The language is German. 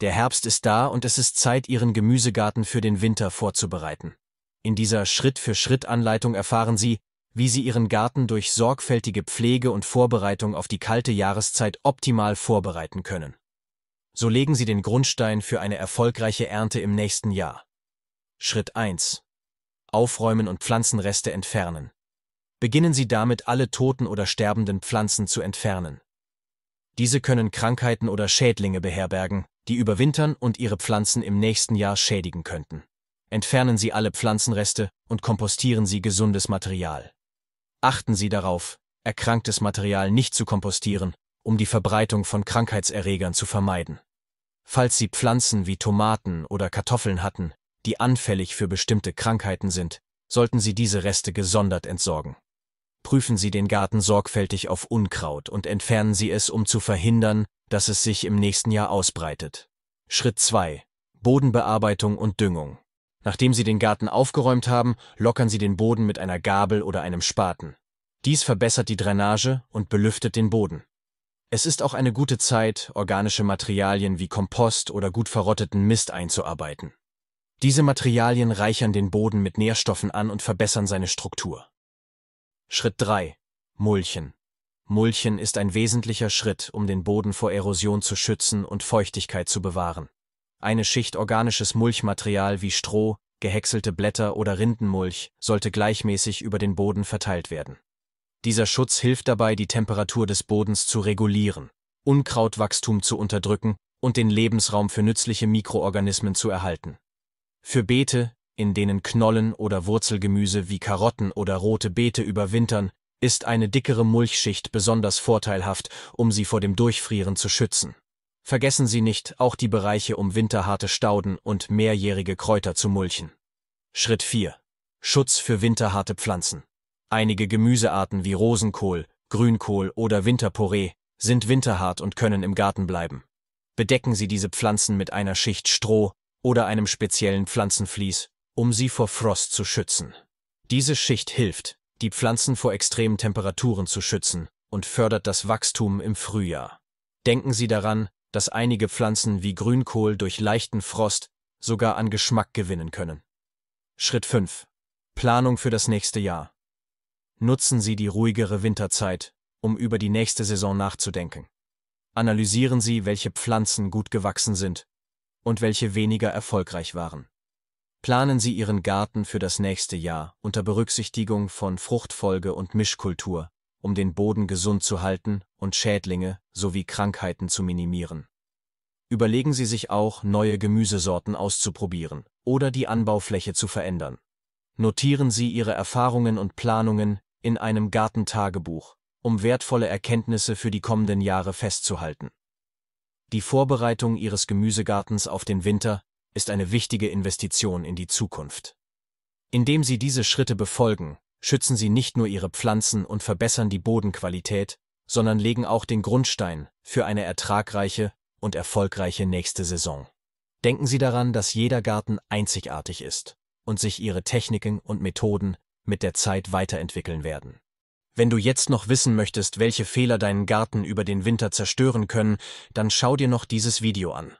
Der Herbst ist da und es ist Zeit, Ihren Gemüsegarten für den Winter vorzubereiten. In dieser Schritt-für-Schritt-Anleitung erfahren Sie, wie Sie Ihren Garten durch sorgfältige Pflege und Vorbereitung auf die kalte Jahreszeit optimal vorbereiten können. So legen Sie den Grundstein für eine erfolgreiche Ernte im nächsten Jahr. Schritt 1. Aufräumen und Pflanzenreste entfernen. Beginnen Sie damit, alle toten oder sterbenden Pflanzen zu entfernen. Diese können Krankheiten oder Schädlinge beherbergen, die überwintern und ihre Pflanzen im nächsten Jahr schädigen könnten. Entfernen Sie alle Pflanzenreste und kompostieren Sie gesundes Material. Achten Sie darauf, erkranktes Material nicht zu kompostieren, um die Verbreitung von Krankheitserregern zu vermeiden. Falls Sie Pflanzen wie Tomaten oder Kartoffeln hatten, die anfällig für bestimmte Krankheiten sind, sollten Sie diese Reste gesondert entsorgen. Prüfen Sie den Garten sorgfältig auf Unkraut und entfernen Sie es, um zu verhindern, dass es sich im nächsten Jahr ausbreitet. Schritt 2. Bodenbearbeitung und Düngung. Nachdem Sie den Garten aufgeräumt haben, lockern Sie den Boden mit einer Gabel oder einem Spaten. Dies verbessert die Drainage und belüftet den Boden. Es ist auch eine gute Zeit, organische Materialien wie Kompost oder gut verrotteten Mist einzuarbeiten. Diese Materialien reichern den Boden mit Nährstoffen an und verbessern seine Struktur. Schritt 3. Mulchen. Mulchen ist ein wesentlicher Schritt, um den Boden vor Erosion zu schützen und Feuchtigkeit zu bewahren. Eine Schicht organisches Mulchmaterial wie Stroh, gehäckselte Blätter oder Rindenmulch sollte gleichmäßig über den Boden verteilt werden. Dieser Schutz hilft dabei, die Temperatur des Bodens zu regulieren, Unkrautwachstum zu unterdrücken und den Lebensraum für nützliche Mikroorganismen zu erhalten. Für Beete, in denen Knollen oder Wurzelgemüse wie Karotten oder rote Beete überwintern, ist eine dickere Mulchschicht besonders vorteilhaft, um sie vor dem Durchfrieren zu schützen. Vergessen Sie nicht, auch die Bereiche um winterharte Stauden und mehrjährige Kräuter zu mulchen. Schritt 4. Schutz für winterharte Pflanzen. Einige Gemüsearten wie Rosenkohl, Grünkohl oder Winterporee sind winterhart und können im Garten bleiben. Bedecken Sie diese Pflanzen mit einer Schicht Stroh oder einem speziellen Pflanzenvlies, um sie vor Frost zu schützen. Diese Schicht hilft, die Pflanzen vor extremen Temperaturen zu schützen und fördert das Wachstum im Frühjahr. Denken Sie daran, dass einige Pflanzen wie Grünkohl durch leichten Frost sogar an Geschmack gewinnen können. Schritt 5. Planung für das nächste Jahr. Nutzen Sie die ruhigere Winterzeit, um über die nächste Saison nachzudenken. Analysieren Sie, welche Pflanzen gut gewachsen sind und welche weniger erfolgreich waren. Planen Sie Ihren Garten für das nächste Jahr unter Berücksichtigung von Fruchtfolge und Mischkultur, um den Boden gesund zu halten und Schädlinge sowie Krankheiten zu minimieren. Überlegen Sie sich auch, neue Gemüsesorten auszuprobieren oder die Anbaufläche zu verändern. Notieren Sie Ihre Erfahrungen und Planungen in einem Gartentagebuch, um wertvolle Erkenntnisse für die kommenden Jahre festzuhalten. Die Vorbereitung Ihres Gemüsegartens auf den Winter ist eine wichtige Investition in die Zukunft. Indem Sie diese Schritte befolgen, schützen Sie nicht nur Ihre Pflanzen und verbessern die Bodenqualität, sondern legen auch den Grundstein für eine ertragreiche und erfolgreiche nächste Saison. Denken Sie daran, dass jeder Garten einzigartig ist und sich Ihre Techniken und Methoden mit der Zeit weiterentwickeln werden. Wenn du jetzt noch wissen möchtest, welche Fehler deinen Garten über den Winter zerstören können, dann schau dir noch dieses Video an.